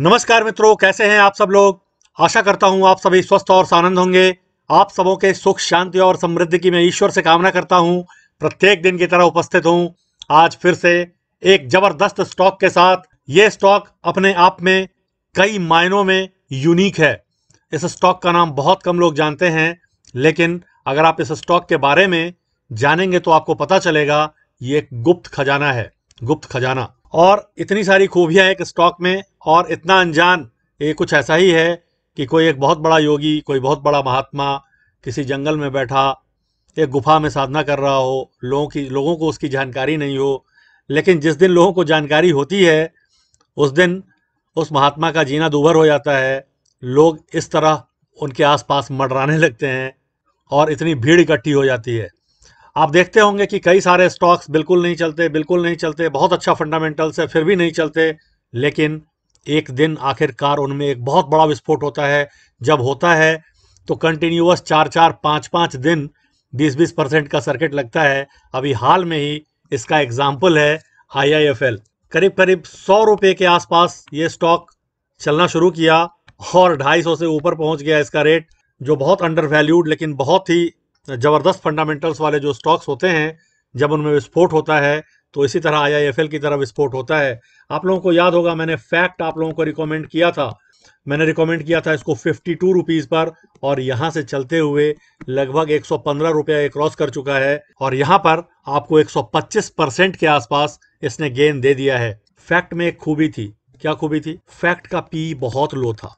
नमस्कार मित्रों कैसे हैं आप सब लोग आशा करता हूं आप सभी स्वस्थ और आनंद होंगे आप सबों के सुख शांति और समृद्धि की मैं ईश्वर से कामना करता हूं प्रत्येक दिन की तरह उपस्थित हूं आज फिर से एक जबरदस्त स्टॉक के साथ ये स्टॉक अपने आप में कई मायनों में यूनिक है इस स्टॉक का नाम बहुत कम लोग जानते हैं लेकिन अगर आप इस स्टॉक के बारे में जानेंगे तो आपको पता चलेगा ये एक गुप्त खजाना है गुप्त खजाना और इतनी सारी खूबियाँ एक स्टॉक में और इतना अनजान ये कुछ ऐसा ही है कि कोई एक बहुत बड़ा योगी कोई बहुत बड़ा महात्मा किसी जंगल में बैठा एक गुफा में साधना कर रहा हो लोगों की लोगों को उसकी जानकारी नहीं हो लेकिन जिस दिन लोगों को जानकारी होती है उस दिन उस महात्मा का जीना दूभर हो जाता है लोग इस तरह उनके आसपास मडराने लगते हैं और इतनी भीड़ इकट्ठी हो जाती है आप देखते होंगे कि कई सारे स्टॉक्स बिल्कुल नहीं चलते बिल्कुल नहीं चलते बहुत अच्छा फंडामेंटल्स है फिर भी नहीं चलते लेकिन एक दिन आखिरकार उनमें एक बहुत बड़ा विस्फोट होता है जब होता है तो कंटिन्यूस चार चार पाँच पाँच दिन बीस बीस परसेंट का सर्किट लगता है अभी हाल में ही इसका एग्जाम्पल है आई करीब करीब सौ रुपये के आसपास ये स्टॉक चलना शुरू किया और ढाई सौ से ऊपर पहुंच गया इसका रेट जो बहुत अंडर वैल्यूड लेकिन बहुत ही ज़बरदस्त फंडामेंटल्स वाले जो स्टॉक्स होते हैं जब उनमें विस्फोट होता है तो इसी तरह आई की तरह विस्फोट होता है आप लोगों को याद होगा मैंने फैक्ट आप लोगों को रिकमेंड किया था मैंने रिकमेंड किया था इसको फिफ्टी टू रुपीज़ पर और यहाँ से चलते हुए लगभग एक सौ पंद्रह रुपया क्रॉस कर चुका है और यहाँ पर आपको एक सौ पच्चीस परसेंट के आसपास इसने गेन दे दिया है फैक्ट में एक खूबी थी क्या खूबी थी फैक्ट का पी बहुत लो था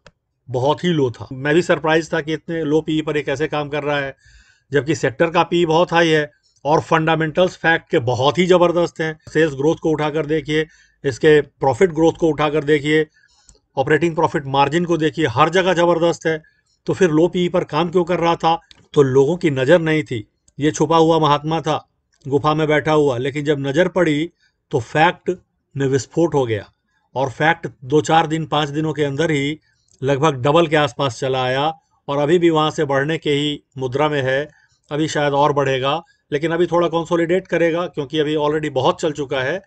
बहुत ही लो था मैं भी सरप्राइज था कि इतने लो पी पर ये कैसे काम कर रहा है जबकि सेक्टर का पी बहुत हाई है और फंडामेंटल्स फैक्ट के बहुत ही ज़बरदस्त हैं सेल्स ग्रोथ को उठाकर देखिए इसके प्रॉफिट ग्रोथ को उठाकर देखिए ऑपरेटिंग प्रॉफिट मार्जिन को देखिए हर जगह ज़बरदस्त है तो फिर लो पी पर काम क्यों कर रहा था तो लोगों की नज़र नहीं थी ये छुपा हुआ महात्मा था गुफा में बैठा हुआ लेकिन जब नज़र पड़ी तो फैक्ट में विस्फोट हो गया और फैक्ट दो चार दिन पाँच दिनों के अंदर ही लगभग डबल के आसपास चला आया और अभी भी वहाँ से बढ़ने के ही मुद्रा में है अभी शायद और बढ़ेगा लेकिन अभी थोड़ा कंसोलिडेट करेगा क्योंकि अभी ऑलरेडी बहुत चल चुका है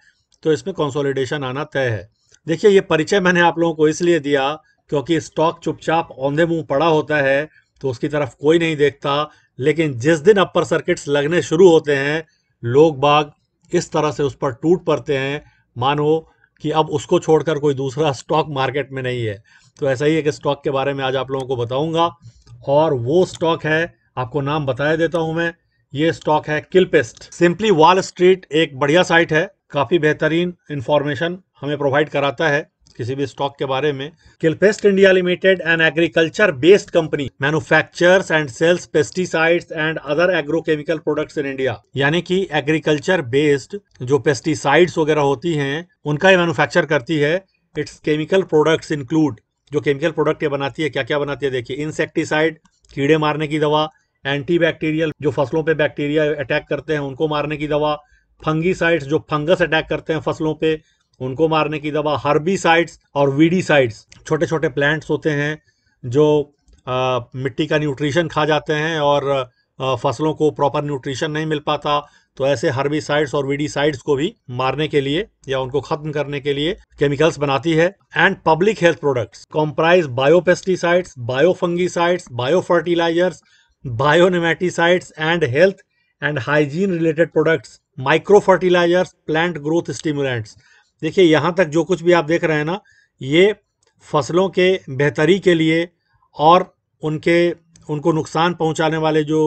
तो इसमें कंसोलिडेशन आना तय है देखिए ये परिचय मैंने आप लोगों को इसलिए दिया क्योंकि स्टॉक चुपचाप औंधे मुंह पड़ा होता है तो उसकी तरफ कोई नहीं देखता लेकिन जिस दिन अपर सर्किट्स लगने शुरू होते हैं लोग बाग इस तरह से उस पर टूट पड़ते हैं मानो कि अब उसको छोड़कर कोई दूसरा स्टॉक मार्केट में नहीं है तो ऐसा ही एक स्टॉक के बारे में आज आप लोगों को बताऊंगा और वो स्टॉक है आपको नाम बताया देता हूं मैं ये स्टॉक है किलपेस्ट सिंपली वॉल स्ट्रीट एक बढ़िया साइट है काफी बेहतरीन इंफॉर्मेशन हमें प्रोवाइड कराता है किसी भी स्टॉक के बारे में Kilpest India limited and agriculture based company manufactures and sells pesticides and other agrochemical products in India यानी कि एग्रीकल्चर बेस्ड जो पेस्टिसाइड्स वगैरह होती हैं उनका ये मैन्युफैक्चर करती है इट्स केमिकल प्रोडक्ट्स इंक्लूड जो केमिकल प्रोडक्ट ये बनाती है क्या क्या बनाती है देखिए इंसेक्टिसाइड कीड़े मारने की दवा एंटी बैक्टीरियल जो फसलों पे बैक्टीरिया अटैक करते हैं उनको मारने की दवा फंगीसाइड्स जो फंगस अटैक करते हैं फसलों पे उनको मारने की दवा हर्बीसाइड्स और वीडीसाइड्स छोटे छोटे प्लांट्स होते हैं जो आ, मिट्टी का न्यूट्रिशन खा जाते हैं और आ, फसलों को प्रॉपर न्यूट्रिशन नहीं मिल पाता तो ऐसे साइड्स और वीडीसाइड्स को भी मारने के लिए या उनको खत्म करने के लिए केमिकल्स बनाती है and public health products comprise biopesticides biofungicides biofertilizers bionematicides and health and hygiene related products micro fertilizers plant growth stimulants देखिए यहाँ तक जो कुछ भी आप देख रहे हैं ना ये फसलों के बेहतरी के लिए और उनके उनको नुकसान पहुँचाने वाले जो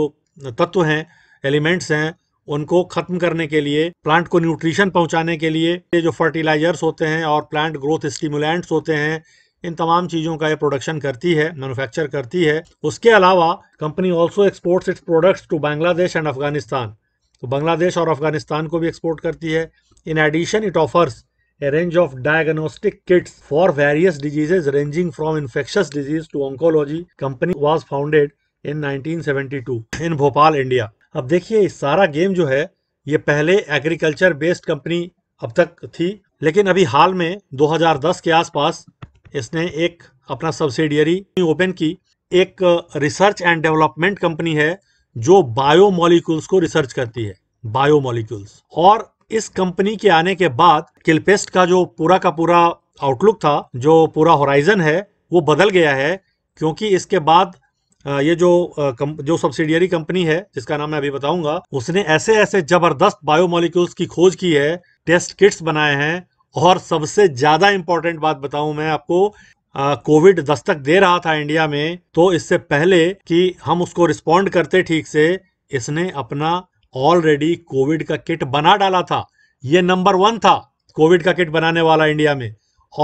तत्व हैं एलिमेंट्स हैं उनको ख़त्म करने के लिए प्लांट को न्यूट्रिशन पहुंचाने के लिए ये जो फर्टिलाइजर्स होते हैं और प्लांट ग्रोथ स्टिमुलेंट्स होते हैं इन तमाम चीज़ों का ये प्रोडक्शन करती है मैनुफैक्चर करती है उसके अलावा company also exports its products to Bangladesh and Afghanistan तो बांग्लादेश और अफगानिस्तान को भी एक्सपोर्ट करती है in addition it offers a range of diagnostic kits for various diseases ranging from infectious disease to oncology company was founded in 1972 in Bhopal India अब देखिए सारा game जो है ये पहले एग्रीकल्चर बेस्ड कंपनी अब तक थी लेकिन अभी हाल में 2010 के आसपास इसने एक अपना सब्सिडियरी ओपन की एक रिसर्च एंड डेवलपमेंट कंपनी है जो बायोमोलिक्यूल्स को रिसर्च करती है बायोमोलिक्यूल्स और इस कंपनी के आने के बाद किलपेस्ट का जो पूरा का पूरा आउटलुक था जो पूरा होराइजन है वो बदल गया है क्योंकि इसके बाद ये जो जो सब्सिडियरी कंपनी है जिसका नाम मैं अभी बताऊंगा उसने ऐसे ऐसे जबरदस्त बायोमोलिक्यूल्स की खोज की है टेस्ट किट्स बनाए हैं और सबसे ज़्यादा इंपॉर्टेंट बात बताऊं मैं आपको कोविड दस्तक दे रहा था इंडिया में तो इससे पहले कि हम उसको रिस्पॉन्ड करते ठीक से इसने अपना ऑलरेडी कोविड का किट बना डाला था ये नंबर वन था कोविड का किट बनाने वाला इंडिया में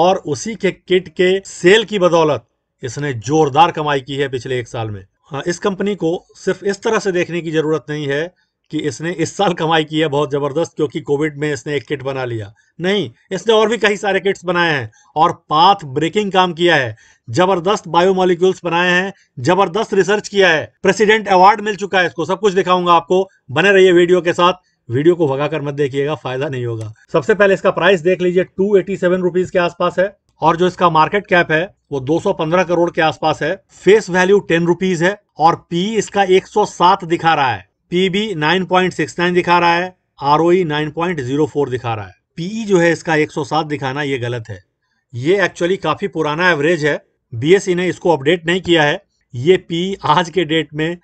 और उसी के किट के सेल की बदौलत इसने जोरदार कमाई की है पिछले एक साल में हाँ, इस कंपनी को सिर्फ इस तरह से देखने की जरूरत नहीं है कि इसने इस साल कमाई की है बहुत ज़बरदस्त क्योंकि कोविड में इसने एक किट बना लिया नहीं इसने और भी कई सारे किट्स बनाए हैं और पाथ ब्रेकिंग काम किया है जबरदस्त बायोमोलिक्यूल्स बनाए हैं जबरदस्त रिसर्च किया है प्रेसिडेंट अवार्ड मिल चुका है इसको सब कुछ दिखाऊंगा आपको बने रहिए वीडियो के साथ वीडियो को भगा कर मत देखिएगा फायदा नहीं होगा सबसे पहले इसका प्राइस देख लीजिए टू एटी सेवन रुपीज के आसपास है और जो इसका मार्केट कैप है वो 215 करोड़ के आसपास है फेस वैल्यू टेन रुपीज है और पी इसका 107 दिखा रहा है पीबी 9.69 दिखा रहा है जीरो 9.04 e दिखा रहा है पीई e जो है इसका 107 दिखाना ये गलत है ये एक्चुअली काफ़ी पुराना एवरेज है बीएसई e ने इसको अपडेट नहीं किया है ये पी आज के डेट में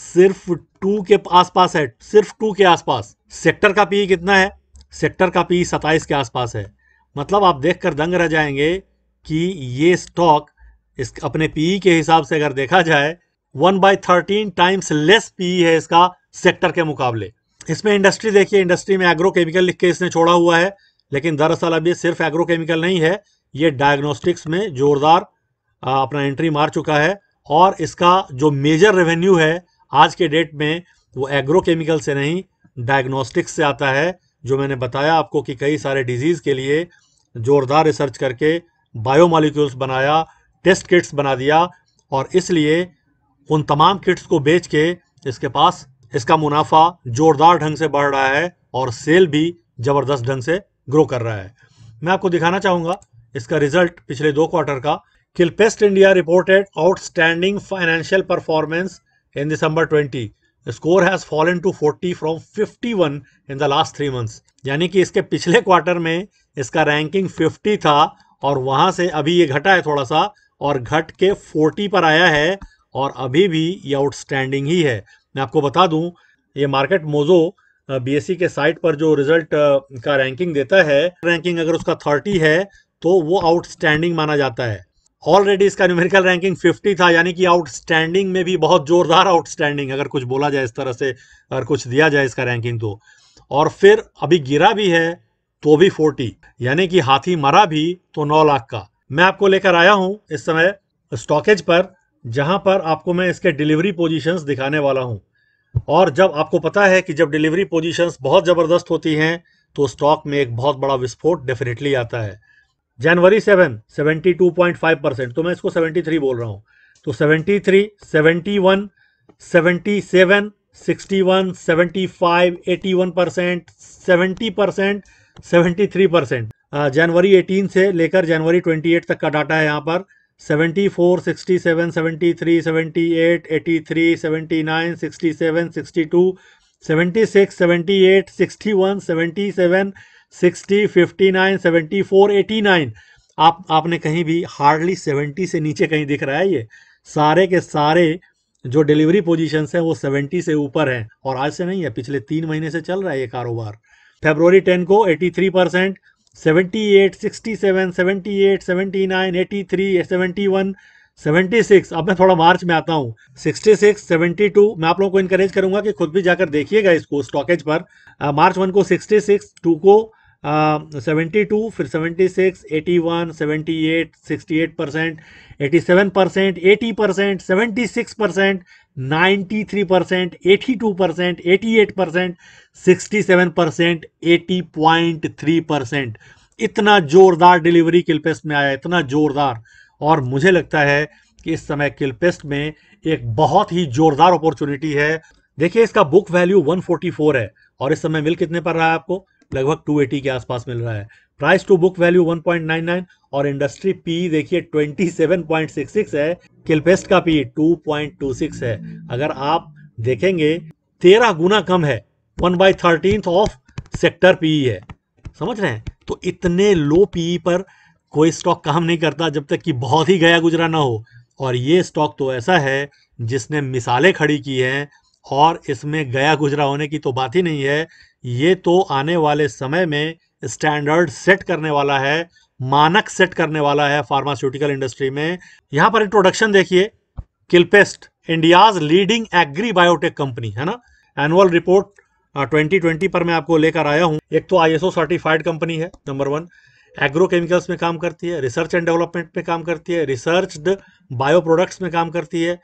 सिर्फ टू के आसपास है सिर्फ टू के आसपास सेक्टर का पी कितना है सेक्टर का पी सत्ताईस के आसपास है मतलब आप देखकर दंग रह जाएंगे कि ये स्टॉक इस अपने पीई के हिसाब से अगर देखा जाए one by thirteen times less PE है इसका सेक्टर के मुकाबले इसमें इंडस्ट्री देखिए इंडस्ट्री में एग्रोकेमिकल लिख के इसने छोड़ा हुआ है लेकिन दरअसल अब ये सिर्फ एग्रोकेमिकल नहीं है ये डायग्नोस्टिक्स में जोरदार अपना एंट्री मार चुका है और इसका जो मेजर रेवेन्यू है आज के डेट में वो एग्रोकेमिकल से नहीं डायग्नोस्टिक्स से आता है जो मैंने बताया आपको कि कई सारे डिजीज़ के लिए जोरदार रिसर्च करके बायोमालिक्यूल्स बनाया टेस्ट किट्स बना दिया और इसलिए उन तमाम किट्स को बेच के इसके पास इसका मुनाफा जोरदार ढंग से बढ़ रहा है और सेल भी जबरदस्त ढंग से ग्रो कर रहा है मैं आपको दिखाना चाहूंगा इसका रिजल्ट पिछले दो क्वार्टर का Kilpest India reported outstanding financial performance in December 20 score has fallen to 40 from 51 in the last three months यानी कि इसके पिछले क्वार्टर में इसका रैंकिंग 50 था और वहां से अभी ये घटा है थोड़ा सा और घट के 40 पर आया है और अभी भी ये आउटस्टैंडिंग ही है मैं आपको बता दूं ये मार्केट मोजो बीएससी e के साइट पर जो रिजल्ट का रैंकिंग देता है रैंकिंग अगर उसका थर्टी है तो वो आउटस्टैंडिंग माना जाता है ऑलरेडी इसका न्यूमेरिकल रैंकिंग 50 था यानी कि आउटस्टैंडिंग में भी बहुत जोरदार आउटस्टैंडिंग अगर कुछ बोला जाए इस तरह से अगर कुछ दिया जाए इसका रैंकिंग तो और फिर अभी गिरा भी है तो भी 40 यानी कि हाथी मरा भी तो 9 लाख का मैं आपको लेकर आया हूं इस समय स्टॉकेज पर जहां पर आपको मैं इसके डिलीवरी पोजीशंस दिखाने वाला हूं और जब आपको पता है कि जब डिलीवरी पोजीशंस बहुत ज़बरदस्त होती हैं तो स्टॉक में एक बहुत बड़ा विस्फोट डेफिनेटली आता है जनवरी seven seventy two point five percent तो मैं इसको सेवेंटी थ्री बोल रहा हूँ तो seventy three seventy one seventy seven sixty one seventy five eighty one percent seventy percent seventy three percent जनवरी एटीन से लेकर जनवरी ट्वेंटी एट तक का डाटा है यहाँ पर seventy four sixty seven seventy three seventy eight eighty three seventy nine sixty seven sixty two seventy six seventy eight sixty one seventy seven sixty fifty nine seventy four eighty nine आप आपने कहीं भी hardly seventy से नीचे कहीं दिख रहा है ये सारे के सारे जो डिलीवरी पोजिशन हैं वो सेवेंटी से ऊपर हैं और आज से नहीं है पिछले तीन महीने से चल रहा है ये कारोबार फेब्रवरी टेन को eighty three percent seventy eight sixty seven seventy eight seventy nine eighty three seventy one seventy six अब मैं थोड़ा मार्च में आता हूँ सिक्सटी सिक्स सेवेंटी टू मैं आप लोगों को इनकरेज करूंगा कि खुद भी जाकर देखिएगा इसको स्टॉकेज पर आ, मार्च वन को सिक्सटी सिक्स टू को सेवेंटी टू फिर seventy six eighty one seventy eight sixty eight percent eighty seven percent eighty percent seventy six percent इतना जोरदार डिलीवरी किलपेस्ट में आया इतना जोरदार और मुझे लगता है कि इस समय किलपेस्ट में एक बहुत ही जोरदार अपॉर्चुनिटी है देखिए इसका बुक वैल्यू 144 है और इस समय मिल कितने पर रहा है आपको लगभग 280 के आसपास मिल रहा है प्राइस टू बुक वैल्यू 1.99 और इंडस्ट्री पी देखिए 27.66 है किलपेस्ट का पी 2.26 है अगर आप देखेंगे तेरह गुना कम है one by thirteen of sector P है समझ रहे हैं तो इतने लो पी पर कोई स्टॉक काम नहीं करता जब तक कि बहुत ही गया गुजरा ना हो और ये स्टॉक तो ऐसा है जिसने मिसालें खड़ी की हैं और इसमें गया गुजरा होने की तो बात ही नहीं है ये तो आने वाले समय में स्टैंडर्ड सेट करने वाला है मानक सेट करने वाला है फार्मास्यूटिकल इंडस्ट्री में यहां पर इंट्रोडक्शन देखिए Kilpest India's leading agri biotech company है ना एनुअल रिपोर्ट 2020 पर मैं आपको लेकर आया हूं एक तो आईएसओ सर्टिफाइड कंपनी है नंबर वन एग्रोकेमिकल्स में काम करती है रिसर्च एंड डेवलपमेंट में काम करती है रिसर्च बायो प्रोडक्ट्स में काम करती है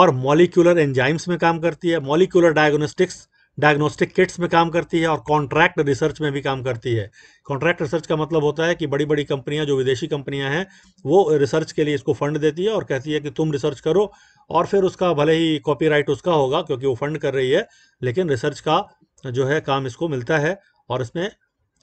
और मॉलिक्यूलर एंजाइम्स में काम करती है मॉलिक्यूलर डायग्नोस्टिक्स डायग्नोस्टिक किट्स में काम करती है और कॉन्ट्रैक्ट रिसर्च में भी काम करती है कॉन्ट्रैक्ट रिसर्च का मतलब होता है कि बड़ी बड़ी कंपनियां जो विदेशी कंपनियां हैं वो रिसर्च के लिए इसको फंड देती है और कहती है कि तुम रिसर्च करो और फिर उसका भले ही कॉपी उसका होगा क्योंकि वो फंड कर रही है लेकिन रिसर्च का जो है काम इसको मिलता है और इसमें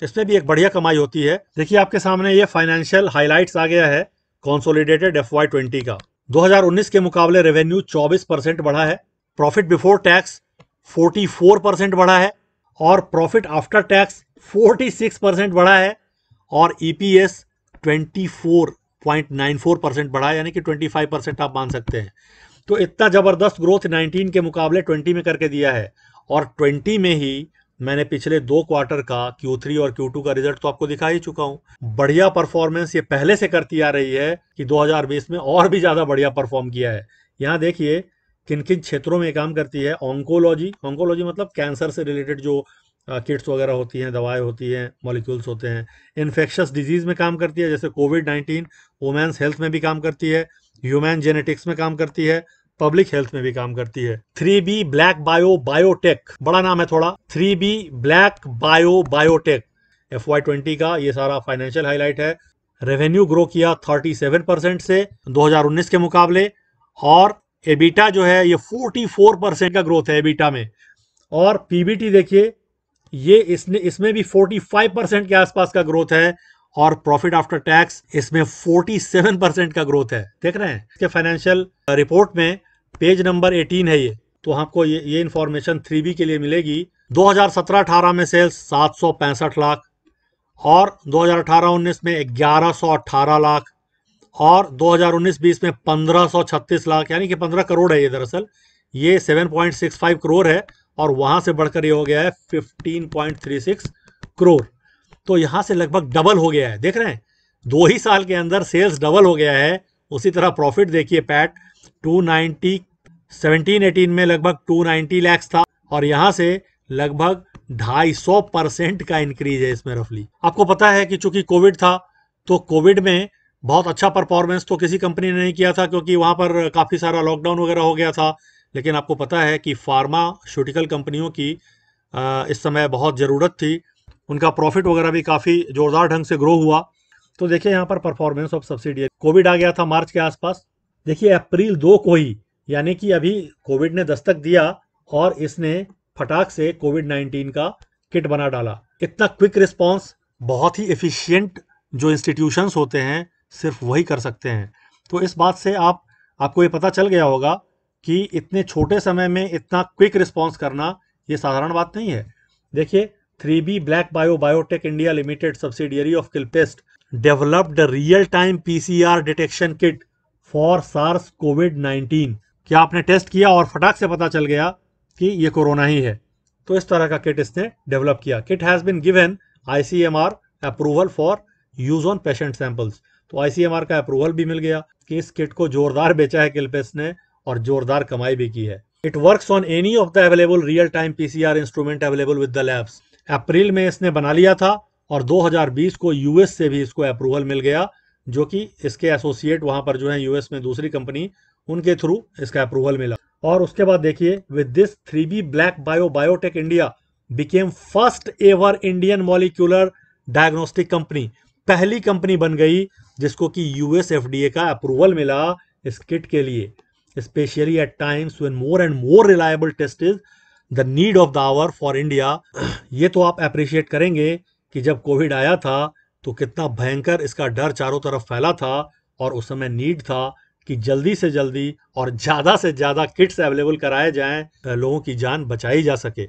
इसमें भी एक बढ़िया कमाई होती है देखिए आपके सामने ये फाइनेंशियल हाईलाइट्स आ गया है कॉन्सोलिडेटेड एफ का 2019 के मुकाबले रेवेन्यू 24 परसेंट बढ़ा है प्रॉफिट बिफोर टैक्स 44 परसेंट बढ़ा है और प्रॉफिट आफ्टर टैक्स 46 परसेंट बढ़ा है और ईपीएस e 24.94 परसेंट बढ़ा यानी कि 25 परसेंट आप मान सकते हैं तो इतना ज़बरदस्त ग्रोथ 19 के मुकाबले 20 में करके दिया है और 20 में ही मैंने पिछले दो क्वार्टर का Q3 और Q2 का रिजल्ट तो आपको दिखा ही चुका हूं बढ़िया परफॉर्मेंस ये पहले से करती आ रही है कि 2020 में और भी ज़्यादा बढ़िया परफॉर्म किया है यहां देखिए किन किन क्षेत्रों में काम करती है ऑन्कोलॉजी ऑन्कोलॉजी मतलब कैंसर से रिलेटेड जो किट्स वगैरह होती हैं दवाएं होती हैं मॉलिक्यूल्स होते हैं इन्फेक्शस डिजीज़ में काम करती है जैसे कोविड नाइन्टीन वुमेन्स हेल्थ में भी काम करती है ह्यूमैन जेनेटिक्स में काम करती है पब्लिक हेल्थ में भी काम करती है three B black bio biotech बड़ा नाम है थोड़ा three B black bio biotech F Y twenty का ये सारा फाइनेंशियल हाईलाइट है रेवेन्यू ग्रो किया थर्टी सेवन परसेंट से दो हजार उन्नीस के मुकाबले और एबिटा जो है ये 44 परसेंट का ग्रोथ है एबिटा में और पीबीटी देखिए ये इसने इसमें भी 45 परसेंट के आसपास का ग्रोथ है और प्रॉफिट आफ्टर टैक्स इसमें 47 परसेंट का ग्रोथ है देख रहे हैं इसके फाइनेंशियल रिपोर्ट में पेज नंबर 18 है ये तो आपको ये ये इन्फॉर्मेशन थ्री के लिए मिलेगी दो हजार में सेल्स सात लाख और दो हजार में ग्यारह लाख और 2019-20 में 1536 लाख यानी कि 15 करोड़ है ये दरअसल ये 7.65 करोड़ है और वहां से बढ़कर ये हो गया है 15.36 करोड़ तो यहाँ से लगभग डबल हो गया है देख रहे हैं दो ही साल के अंदर सेल्स डबल हो गया है उसी तरह प्रॉफिट देखिए पैट 290 17-18 में लगभग 290 लैक्स था और यहाँ से लगभग 250 परसेंट का इंक्रीज है इसमें रफली आपको पता है कि चूंकि कोविड था तो कोविड में बहुत अच्छा परफॉर्मेंस तो किसी कंपनी ने नहीं किया था क्योंकि वहाँ पर काफ़ी सारा लॉकडाउन वगैरह हो गया था लेकिन आपको पता है कि फार्मास्यूटिकल कंपनियों की इस समय बहुत ज़रूरत थी उनका प्रॉफिट वगैरह भी काफ़ी ज़ोरदार ढंग से ग्रो हुआ तो देखिए यहाँ पर परफॉर्मेंस ऑफ सब्सिडी कोविड आ गया था मार्च के आसपास देखिए अप्रैल दो को ही यानी कि अभी कोविड ने दस्तक दिया और इसने फटाक से कोविड नाइन्टीन का किट बना डाला इतना क्विक रिस्पॉन्स बहुत ही एफिशिएंट जो इंस्टीट्यूशंस होते हैं सिर्फ वही कर सकते हैं तो इस बात से आप आपको ये पता चल गया होगा कि इतने छोटे समय में इतना क्विक रिस्पॉन्स करना ये साधारण बात नहीं है देखिए three B black bio biotech India limited subsidiary of Kilpest developed real time PCR detection kit for SARS Covid 19 क्या आपने टेस्ट किया और फटाक से पता चल गया कि ये कोरोना ही है तो इस तरह का किट इसने डेवलप किया kit has been given ICMR approval for use on patient samples तो आईसीएमआर का अप्रूवल भी मिल गया कि इस किट को जोरदार बेचा है किल्पेस ने और जोरदार कमाई भी की है it work on any of the available real time PCR instrument available with the labs अप्रैल में इसने बना लिया था और 2020 को यूएस से भी इसको अप्रूवल मिल गया जो कि इसके एसोसिएट वहां पर जो है यूएस में दूसरी कंपनी उनके थ्रू इसका अप्रूवल मिला और उसके बाद देखिए with this three B black bio biotech India became first ever Indian molecular diagnostic company पहली कंपनी बन गई जिसको कि यूएस एफडीए का अप्रूवल मिला इस किट के लिए specially at times when more and more reliable test is the need of the hour for India ये तो आप अप्रिशिएट करेंगे कि जब कोविड आया था तो कितना भयंकर इसका डर चारों तरफ फैला था और उस समय नीड था कि जल्दी से जल्दी और ज़्यादा से ज़्यादा किट्स अवेलेबल कराए जाएं लोगों की जान बचाई जा सके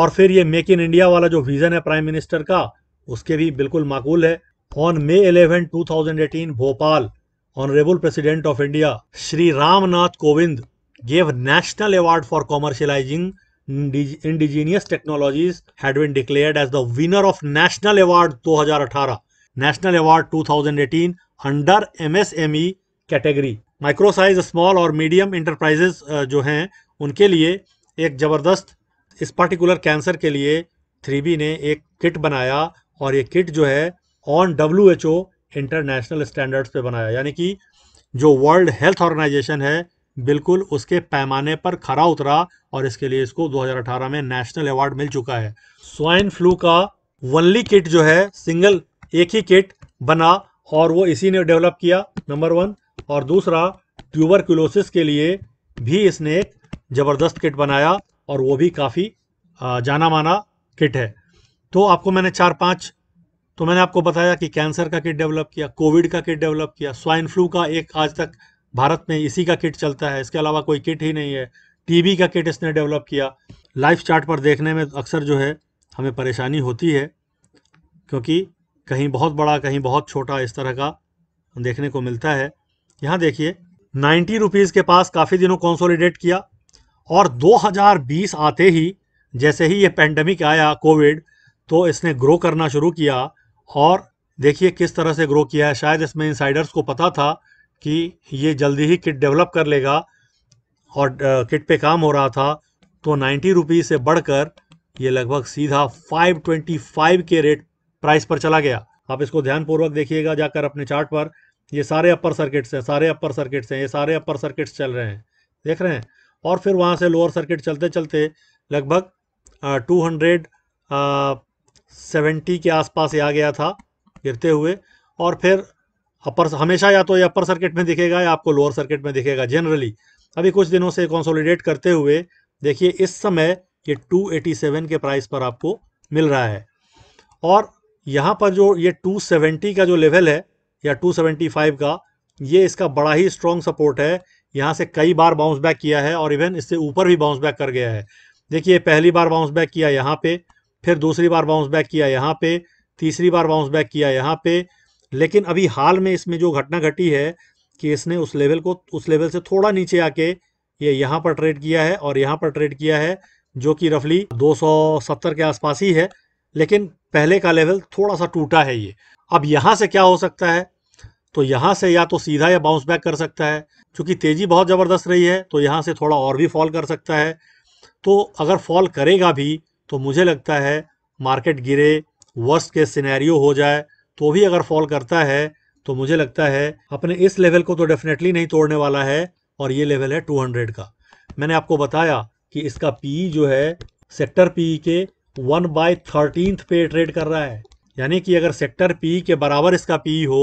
और फिर ये मेक इन इंडिया वाला जो विज़न है प्राइम मिनिस्टर का उसके भी बिल्कुल माकूल है on May eleven two thousand eighteen Bhopal honourable president of India Shri Ramnath Kovind gave national award for commercialising indigenous technologies had been declared as the winner of national award 2018 national award 2018 under MSME category micro size small और medium enterprises जो हैं उनके लिए एक जबरदस्त इस particular cancer के लिए थ्री बी ने एक किट बनाया और ये किट जो है on W H O international standards पे बनाया यानी कि जो वर्ल्ड हेल्थ ऑर्गेनाइजेशन है बिल्कुल उसके पैमाने पर खरा उतरा और इसके लिए इसको 2018 में नेशनल अवार्ड मिल चुका है स्वाइन फ्लू का वनली किट जो है सिंगल एक ही किट बना और वो इसी ने डेवलप किया नंबर वन और दूसरा ट्यूबरकुलोसिस के लिए भी इसने एक ज़बरदस्त किट बनाया और वो भी काफ़ी जाना माना किट है तो आपको मैंने चार पांच तो मैंने आपको बताया कि कैंसर का किट डेवलप किया कोविड का किट डेवलप किया स्वाइन फ्लू का एक आज तक भारत में इसी का किट चलता है इसके अलावा कोई किट ही नहीं है टीबी का किट इसने डेवलप किया लाइफ चार्ट पर देखने में अक्सर जो है हमें परेशानी होती है क्योंकि कहीं बहुत बड़ा कहीं बहुत छोटा इस तरह का देखने को मिलता है यहाँ देखिए नाइन्टी रुपीज़ के पास काफ़ी दिनों कॉन्सोलिडेट किया और 2020 आते ही जैसे ही ये पैंडमिक आया कोविड तो इसने ग्रो करना शुरू किया और देखिए किस तरह से ग्रो किया है शायद इसमें इंसाइडर्स को पता था कि ये जल्दी ही किट डेवलप कर लेगा और किट पे काम हो रहा था तो नाइन्टी रुपीज़ से बढ़कर ये लगभग सीधा फाइव ट्वेंटी फाइव के रेट प्राइस पर चला गया आप इसको ध्यानपूर्वक देखिएगा जाकर अपने चार्ट पर ये सारे अपर सर्किट्स हैं सारे अपर सर्किट्स हैं ये सारे अपर सर्किट्स चल रहे हैं देख रहे हैं और फिर वहाँ से लोअर सर्किट चलते चलते लगभग टू हंड्रेड सेवेंटी के आसपास ये आ गया था गिरते हुए और फिर अपर हमेशा या तो ये अपर सर्किट में दिखेगा या आपको लोअर सर्किट में दिखेगा जनरली अभी कुछ दिनों से कंसोलिडेट करते हुए देखिए इस समय ये 287 के प्राइस पर आपको मिल रहा है और यहाँ पर जो ये 270 का जो लेवल है या 275 का ये इसका बड़ा ही स्ट्रॉन्ग सपोर्ट है यहाँ से कई बार बाउंस बैक किया है और इवन इससे ऊपर भी बाउंस बैक कर गया है देखिए पहली बार बाउंस बैक किया यहाँ पर फिर दूसरी बार बाउंस बैक किया यहाँ पे तीसरी बार बाउंस बैक किया यहाँ पे लेकिन अभी हाल में इसमें जो घटना घटी है कि इसने उस लेवल को उस लेवल से थोड़ा नीचे आके ये यहाँ पर ट्रेड किया है और यहाँ पर ट्रेड किया है जो कि रफली 270 के आसपास ही है लेकिन पहले का लेवल थोड़ा सा टूटा है ये अब यहाँ से क्या हो सकता है तो यहाँ से या तो सीधा या बाउंस बैक कर सकता है क्योंकि तेज़ी बहुत ज़बरदस्त रही है तो यहाँ से थोड़ा और भी फॉल कर सकता है तो अगर फॉल करेगा भी तो मुझे लगता है मार्केट गिरे वर्स्ट के सिनेरियो हो जाए तो भी अगर फॉल करता है तो मुझे लगता है अपने इस लेवल को तो डेफिनेटली नहीं तोड़ने वाला है और ये लेवल है 200 का मैंने आपको बताया कि इसका पी जो है सेक्टर पी के वन बाय थर्टीन पे ट्रेड कर रहा है यानी कि अगर सेक्टर पी के बराबर इसका पी हो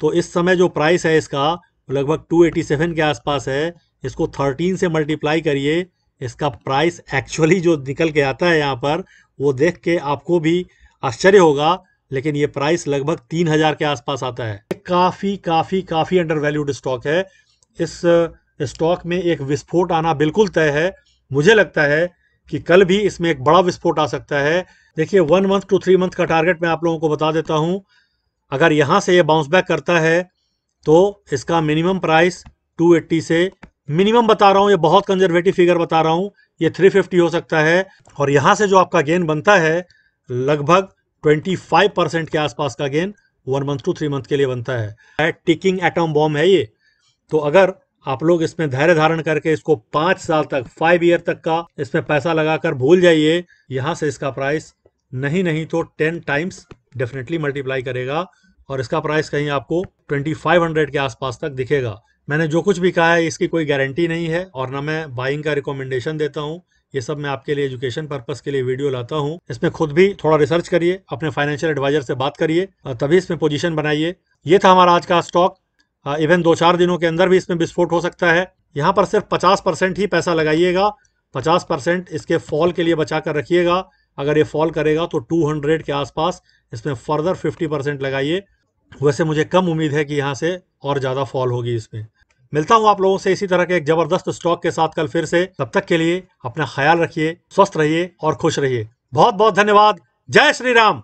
तो इस समय जो प्राइस है इसका लगभग 287 के आसपास है इसको 13 से मल्टीप्लाई करिए इसका प्राइस एक्चुअली जो निकल के आता है यहाँ पर वो देख के आपको भी आश्चर्य होगा लेकिन ये प्राइस लगभग तीन हज़ार के आसपास आता है काफ़ी काफ़ी काफ़ी अंडर वैल्यूड स्टॉक है इस स्टॉक में एक विस्फोट आना बिल्कुल तय है मुझे लगता है कि कल भी इसमें एक बड़ा विस्फोट आ सकता है देखिए one month two three month का टारगेट मैं आप लोगों को बता देता हूँ अगर यहाँ से ये बाउंस बैक करता है तो इसका मिनिमम प्राइस 280 से मिनिमम बता रहा हूँ ये बहुत कंजर्वेटिव फिगर बता रहा हूँ ये 350 हो सकता है और यहाँ से जो आपका गेन बनता है लगभग 25 परसेंट के आसपास का gain one month two three month के लिए बनता है टिकिंग एटम बॉम्ब है ये तो अगर आप लोग इसमें धैर्य धारण करके इसको पाँच साल तक फाइव ईयर तक का इसमें पैसा लगाकर भूल जाइए यहाँ से इसका प्राइस नहीं नहीं तो टेन टाइम्स डेफिनेटली मल्टीप्लाई करेगा और इसका प्राइस कहीं आपको ट्वेंटी के आसपास तक दिखेगा मैंने जो कुछ भी कहा है इसकी कोई गारंटी नहीं है और ना मैं बाइंग का रिकमेंडेशन देता हूँ ये सब मैं आपके लिए एजुकेशन पर्पस के लिए वीडियो लाता हूँ इसमें खुद भी थोड़ा रिसर्च करिए अपने फाइनेंशियल एडवाइजर से बात करिए तभी इसमें पोजीशन बनाइए ये था हमारा आज का स्टॉक इवन दो चार दिनों के अंदर भी इसमें विस्फोट हो सकता है यहाँ पर सिर्फ पचास परसेंट ही पैसा लगाइएगा पचास परसेंट इसके फॉल के लिए बचा कर रखिएगा अगर ये फॉल करेगा तो टू हंड्रेड के आसपास इसमें फर्दर फिफ्टी परसेंट लगाइए वैसे मुझे कम उम्मीद है कि यहाँ से और ज़्यादा फॉल होगी इसमें मिलता हूँ आप लोगों से इसी तरह के एक जबरदस्त स्टॉक के साथ कल फिर से तब तक के लिए अपना ख्याल रखिए स्वस्थ रहिए और खुश रहिए बहुत बहुत धन्यवाद जय श्री राम